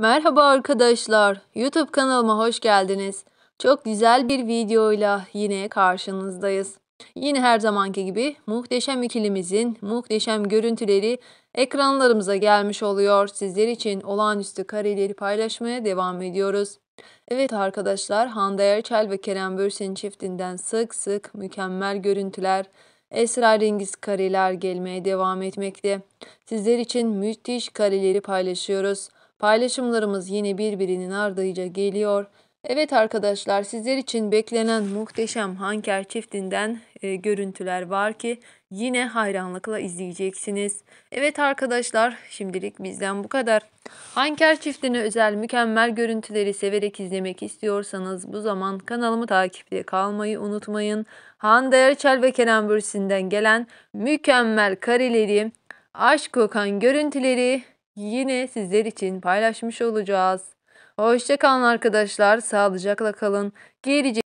Merhaba arkadaşlar, YouTube kanalıma hoş geldiniz. Çok güzel bir videoyla yine karşınızdayız. Yine her zamanki gibi muhteşem ikilimizin muhteşem görüntüleri ekranlarımıza gelmiş oluyor. Sizler için olağanüstü kareleri paylaşmaya devam ediyoruz. Evet arkadaşlar Hande Erçel ve Kerem Bürsin çiftinden sık sık mükemmel görüntüler, esrarengiz kareler gelmeye devam etmekte. Sizler için müthiş kareleri paylaşıyoruz. Paylaşımlarımız yine birbirinin ardıyla geliyor. Evet arkadaşlar sizler için beklenen muhteşem Hanker çiftinden e, görüntüler var ki yine hayranlıkla izleyeceksiniz. Evet arkadaşlar şimdilik bizden bu kadar. Hanker çiftine özel mükemmel görüntüleri severek izlemek istiyorsanız bu zaman kanalımı takipte kalmayı unutmayın. Hande Erçel ve Kerem Bürsin'den gelen mükemmel kareleri, aşk kokan görüntüleri yine sizler için paylaşmış olacağız. Hoşçakalın arkadaşlar. Sağlıcakla kalın. Gelecek